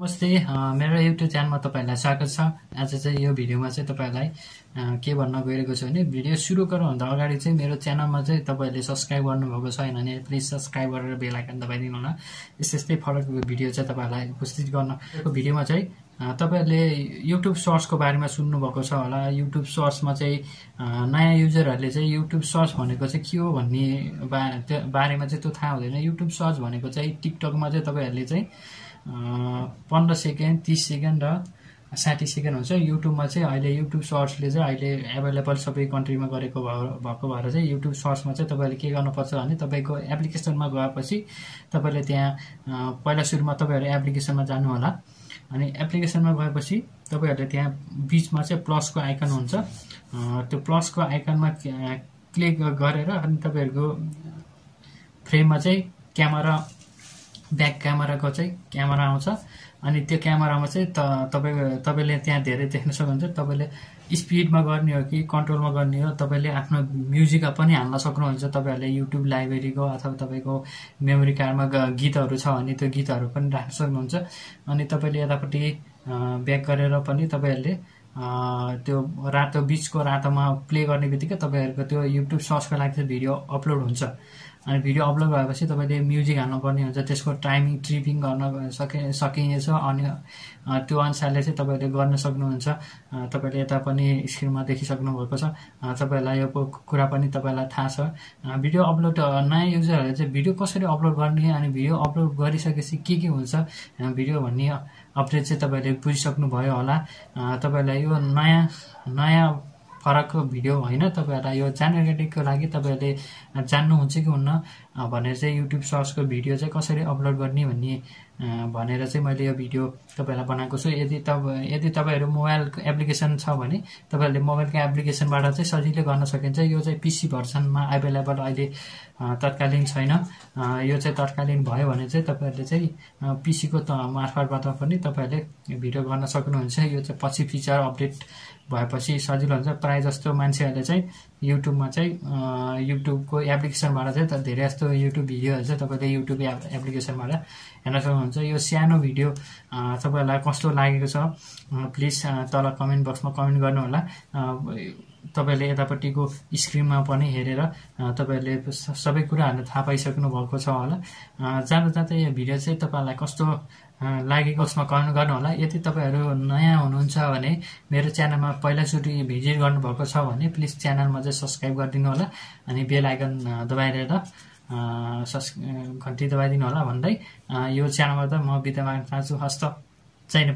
नमस्ते मेरो युट्युब च्यानलमा तपाईँहरूलाई स्वागत छ आज चाहिँ यो भिडियोमा चाहिँ तपाईँहरूलाई के भन्न गइरहेको छु भने भिडियो सुरु गर्नुभन्दा अगाडि चाहिँ मेरो च्यानलमा चाहिँ तपाईँहरूले सब्सक्राइब गर्नुभएको छैन भने प्लिज सब्सक्राइब गरेर बेलायकन दबाइदिनु होला यस्तै यस्तै फरक भिडियो चाहिँ तपाईँहरूलाई उपस्थित गर्न भिडियोमा चाहिँ तपाईँहरूले युट्युब सर्चको बारेमा सुन्नुभएको छ होला युट्युब सर्चमा चाहिँ नयाँ युजरहरूले चाहिँ युट्युब सर्च भनेको चाहिँ के हो भन्ने बा बारेमा चाहिँ त्यो थाहा हुँदैन युट्युब सर्च भनेको चाहिँ टिकटकमा चाहिँ तपाईँहरूले चाहिँ पन्ध्र सेकेन्ड तिस सेकेन्ड र साठी सेकेन्ड हुन्छ युट्युबमा चाहिँ अहिले युट्युब सर्चले चाहिँ अहिले एभाइलेबल सबै कन्ट्रीमा गरेको भएको भएर चाहिँ युट्युब सर्चमा चाहिँ तपाईँले के गर्नुपर्छ भने तपाईँको एप्लिकेसनमा गएपछि तपाईँले त्यहाँ पहिला सुरुमा तपाईँहरू एप्लिकेसनमा जानु होला अनि एप्लिकेसनमा गएपछि तपाईँहरूले त्यहाँ बिचमा चाहिँ प्लसको आइकन हुन्छ त्यो प्लसको आइकनमा क्लिक गरेर अनि तपाईँहरूको फ्रेममा चाहिँ क्यामेरा ब्याक क्यामेराको चाहिँ क्यामेरा आउँछ अनि त्यो क्यामेरामा चाहिँ त तपाईँ तपाईँले त्यहाँ धेरै देख्न सक्नुहुन्छ तपाईँले स्पिडमा गर्ने हो कि कन्ट्रोलमा गर्ने हो तपाईँले आफ्नो म्युजिक पनि हाल्न सक्नुहुन्छ तपाईँहरूले युट्युब लाइब्रेरीको अथवा तपाईँको मेमोरी कार्डमा गीतहरू छ भने त्यो गीतहरू पनि राख्न सक्नुहुन्छ अनि तपाईँले यतापट्टि ब्याक गरेर पनि तपाईँहरूले त्यो रातो बिचको रातोमा प्ले गर्ने बित्तिकै तपाईँहरूको त्यो युट्युब सर्चको लागि चाहिँ भिडियो अपलोड हुन्छ अनि भिडियो अपलोड भएपछि तपाईँले म्युजिक हाल्नुपर्ने हुन्छ त्यसको टाइमिङ ट्रिपिङ गर्न सकि सकिनेछ अनि त्यो अनुसारले चाहिँ तपाईँले गर्न सक्नुहुन्छ तपाईँले यता पनि स्क्रिनमा भएको छ तपाईँहरूलाई यो कुरा पनि तपाईँलाई थाहा छ भिडियो अपलोड नयाँ युजरहरूले चाहिँ भिडियो कसरी अपलोड गर्ने अनि भिडियो अपलोड गरिसकेपछि के के हुन्छ भिडियो भन्ने अपडेट चाहिँ तपाईँहरूले बुझिसक्नुभयो होला तपाईँहरूलाई यो नयाँ नयाँ फरकको भिडियो होइन तपाईँहरूलाई यो जानकारीको लागि तपाईँहरूले जान्नुहुन्छ कि हुन्न भनेर चाहिँ युट्युब सर्चको भिडियो चाहिँ कसरी अपलोड गर्ने भन्ने भनेर चाहिँ मैले यो भिडियो तपाईँहरूलाई बनाएको छु यदि तपाईँ यदि तपाईँहरू मोबाइल एप्लिकेसन छ भने तपाईँहरूले मोबाइलको एप्लिकेसनबाट चाहिँ सजिलै गर्न सकिन्छ यो चाहिँ पिसी भर्सनमा एभाइलेबल अहिले तत्कालीन छैन यो चाहिँ तत्कालीन भयो भने चाहिँ तपाईँहरूले चाहिँ पिसीको त मार्फतबाट पनि तपाईँहरूले भिडियो गर्न सक्नुहुन्छ यो चाहिँ पछि फिचर अपडेट भएपछि सजिलो हुन्छ प्रायः जस्तो मान्छेहरूले चाहिँ युट्युबमा चाहिँ युट्युबको एप्लिकेसनबाट चाहिँ धेरै जस्तो युट्युब भिडियोहरू चाहिँ तपाईँले युट्युब एप्लिकेसनबाट हेर्न सक्नुहुन्छ सक्नुहुन्छ यो सानो भिडियो तपाईँहरूलाई कस्तो लागेको छ प्लिज तल कमेन्ट बक्समा कमेन्ट गर्नुहोला तपाईँहरूले यतापट्टिको स्क्रिनमा पनि हेरेर तपाईँहरूले सबै कुराहरू थाहा पाइसक्नु भएको छ होला जाँदा जाँदा यो भिडियो चाहिँ तपाईँहरूलाई कस्तो लागेको उसमा कमेन्ट गर्नुहोला यदि तपाईँहरू नयाँ हुनुहुन्छ भने मेरो च्यानलमा पहिलाचोटि भिजिट गर्नुभएको छ भने प्लिज च्यानलमा चाहिँ सब्सक्राइब गरिदिनु होला अनि बेल आइकन दबाएर सब्स घन्टी दबाइदिनु होला भन्दै यो च्यानलबाट म बिदा माग्न चाहन्छु हस्त चाहिने